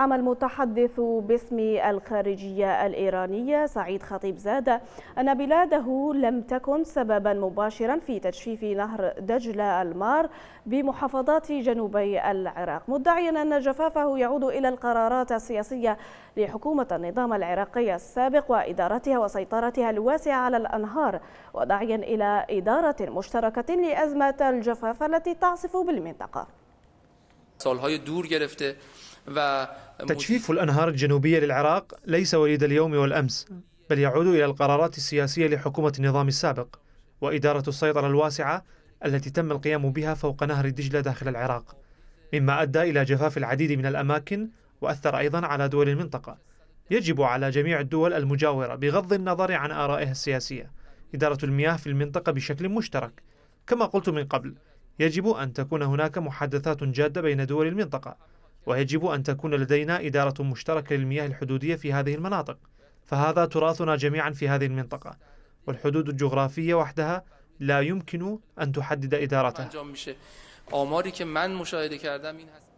عام المتحدث باسم الخارجية الإيرانية سعيد خطيب زاد أن بلاده لم تكن سببا مباشرا في تجفيف نهر دجلة المار بمحافظات جنوبي العراق مدعيا أن جفافه يعود إلى القرارات السياسية لحكومة النظام العراقي السابق وإدارتها وسيطرتها الواسعة على الأنهار وداعيا إلى إدارة مشتركة لأزمة الجفاف التي تعصف بالمنطقة تجفيف الأنهار الجنوبية للعراق ليس وليد اليوم والأمس بل يعود إلى القرارات السياسية لحكومة النظام السابق وإدارة السيطرة الواسعة التي تم القيام بها فوق نهر دجلة داخل العراق مما أدى إلى جفاف العديد من الأماكن وأثر أيضا على دول المنطقة يجب على جميع الدول المجاورة بغض النظر عن آرائها السياسية إدارة المياه في المنطقة بشكل مشترك كما قلت من قبل يجب أن تكون هناك محادثات جادة بين دول المنطقة ويجب أن تكون لدينا إدارة مشتركة للمياه الحدودية في هذه المناطق فهذا تراثنا جميعا في هذه المنطقة والحدود الجغرافية وحدها لا يمكن أن تحدد إدارتها